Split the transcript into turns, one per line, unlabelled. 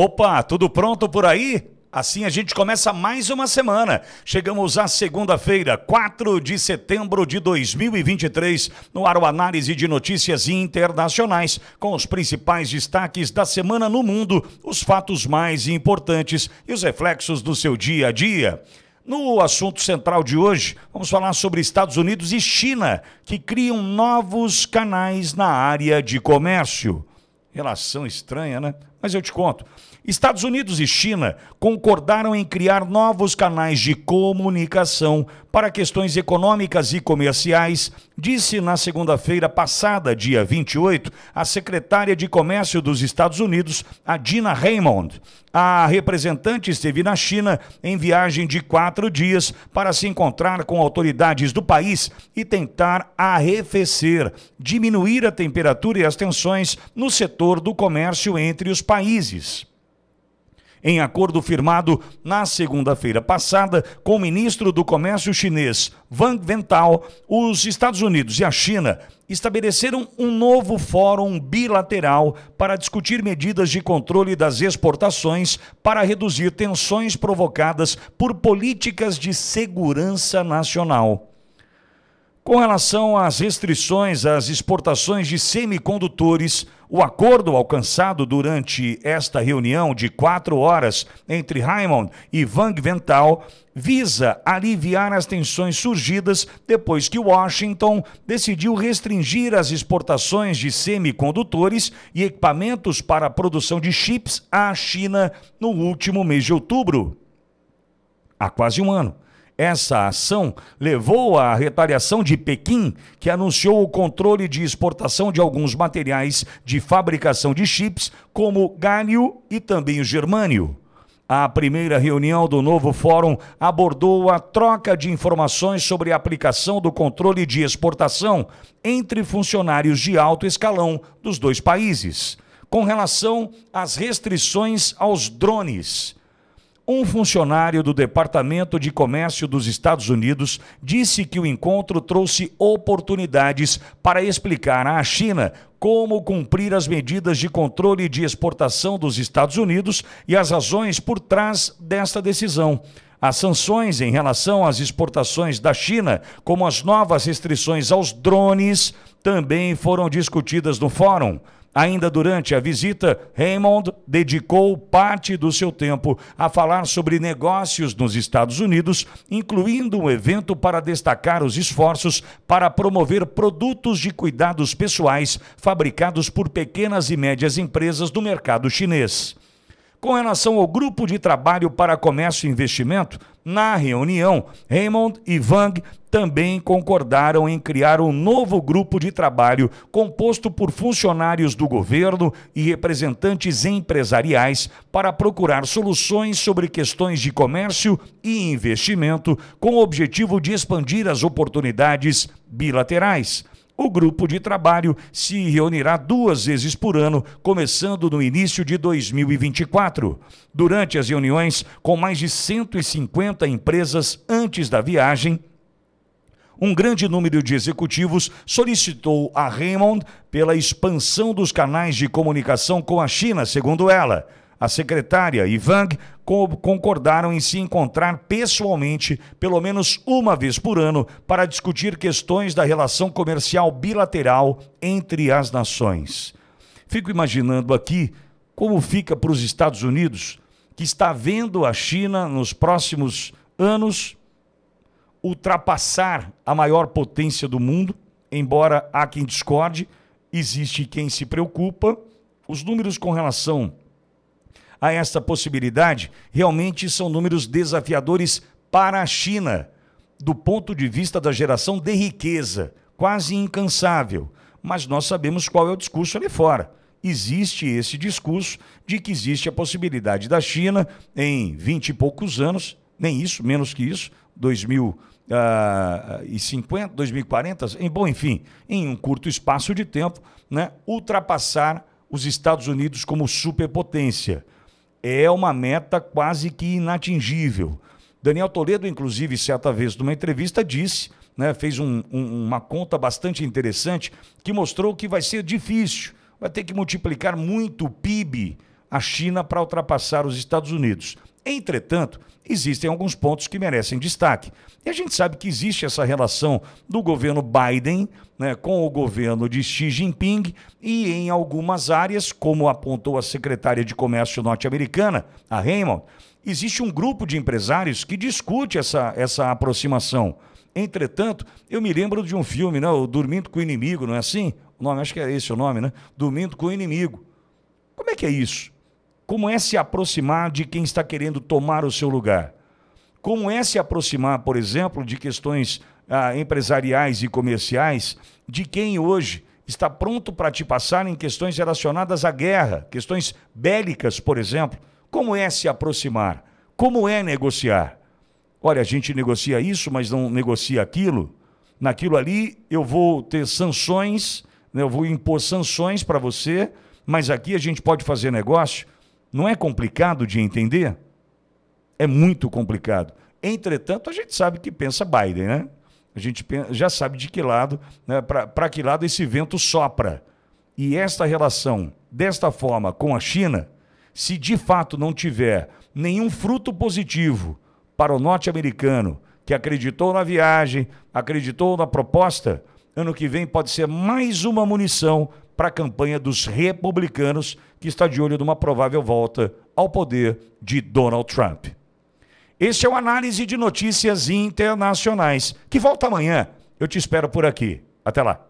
Opa, tudo pronto por aí? Assim a gente começa mais uma semana. Chegamos à segunda-feira, 4 de setembro de 2023, no ar análise de notícias internacionais, com os principais destaques da semana no mundo, os fatos mais importantes e os reflexos do seu dia a dia. No assunto central de hoje, vamos falar sobre Estados Unidos e China, que criam novos canais na área de comércio. Relação estranha, né? Mas eu te conto. Estados Unidos e China concordaram em criar novos canais de comunicação para questões econômicas e comerciais, disse na segunda-feira passada, dia 28, a secretária de Comércio dos Estados Unidos, a Dina Raymond. A representante esteve na China em viagem de quatro dias para se encontrar com autoridades do país e tentar arrefecer, diminuir a temperatura e as tensões no setor do comércio entre os países em acordo firmado na segunda-feira passada com o ministro do Comércio chinês Wang Wentao, os Estados Unidos e a China estabeleceram um novo fórum bilateral para discutir medidas de controle das exportações para reduzir tensões provocadas por políticas de segurança nacional. Com relação às restrições às exportações de semicondutores, o acordo alcançado durante esta reunião de quatro horas entre Raymond e Wang Vental visa aliviar as tensões surgidas depois que Washington decidiu restringir as exportações de semicondutores e equipamentos para a produção de chips à China no último mês de outubro. Há quase um ano. Essa ação levou à retaliação de Pequim, que anunciou o controle de exportação de alguns materiais de fabricação de chips, como gálio e também o germânio. A primeira reunião do novo fórum abordou a troca de informações sobre a aplicação do controle de exportação entre funcionários de alto escalão dos dois países, com relação às restrições aos drones um funcionário do Departamento de Comércio dos Estados Unidos disse que o encontro trouxe oportunidades para explicar à China como cumprir as medidas de controle de exportação dos Estados Unidos e as razões por trás desta decisão. As sanções em relação às exportações da China, como as novas restrições aos drones, também foram discutidas no fórum. Ainda durante a visita, Raymond dedicou parte do seu tempo a falar sobre negócios nos Estados Unidos, incluindo um evento para destacar os esforços para promover produtos de cuidados pessoais fabricados por pequenas e médias empresas do mercado chinês. Com relação ao grupo de trabalho para comércio e investimento, na reunião, Raymond e Wang também concordaram em criar um novo grupo de trabalho composto por funcionários do governo e representantes empresariais para procurar soluções sobre questões de comércio e investimento com o objetivo de expandir as oportunidades bilaterais. O grupo de trabalho se reunirá duas vezes por ano, começando no início de 2024. Durante as reuniões, com mais de 150 empresas antes da viagem, um grande número de executivos solicitou a Raymond pela expansão dos canais de comunicação com a China, segundo ela. A secretária Ivang concordaram em se encontrar pessoalmente pelo menos uma vez por ano para discutir questões da relação comercial bilateral entre as nações. Fico imaginando aqui como fica para os Estados Unidos, que está vendo a China nos próximos anos ultrapassar a maior potência do mundo, embora há quem discorde, existe quem se preocupa. Os números com relação a essa possibilidade, realmente são números desafiadores para a China, do ponto de vista da geração de riqueza, quase incansável. Mas nós sabemos qual é o discurso ali fora. Existe esse discurso de que existe a possibilidade da China, em 20 e poucos anos, nem isso, menos que isso, 2050 ah, e 2040, em, bom, enfim, em um curto espaço de tempo, né, ultrapassar os Estados Unidos como superpotência é uma meta quase que inatingível. Daniel Toledo, inclusive, certa vez numa entrevista, disse, né, fez um, um, uma conta bastante interessante que mostrou que vai ser difícil, vai ter que multiplicar muito o PIB a China para ultrapassar os Estados Unidos. Entretanto, existem alguns pontos que merecem destaque. E a gente sabe que existe essa relação do governo Biden né, com o governo de Xi Jinping e em algumas áreas, como apontou a secretária de Comércio norte-americana, a Raymond, existe um grupo de empresários que discute essa, essa aproximação. Entretanto, eu me lembro de um filme, né, o Dormindo com o Inimigo, não é assim? O nome, acho que é esse o nome, né? Dormindo com o Inimigo. Como é que é isso? Como é se aproximar de quem está querendo tomar o seu lugar? Como é se aproximar, por exemplo, de questões ah, empresariais e comerciais de quem hoje está pronto para te passar em questões relacionadas à guerra, questões bélicas, por exemplo? Como é se aproximar? Como é negociar? Olha, a gente negocia isso, mas não negocia aquilo. Naquilo ali eu vou ter sanções, né? eu vou impor sanções para você, mas aqui a gente pode fazer negócio. Não é complicado de entender? É muito complicado. Entretanto, a gente sabe que pensa Biden, né? A gente já sabe de que lado, né, para que lado esse vento sopra. E esta relação, desta forma, com a China, se de fato não tiver nenhum fruto positivo para o norte-americano que acreditou na viagem, acreditou na proposta, ano que vem pode ser mais uma munição para a campanha dos republicanos, que está de olho numa provável volta ao poder de Donald Trump. Este é o Análise de Notícias Internacionais, que volta amanhã. Eu te espero por aqui. Até lá.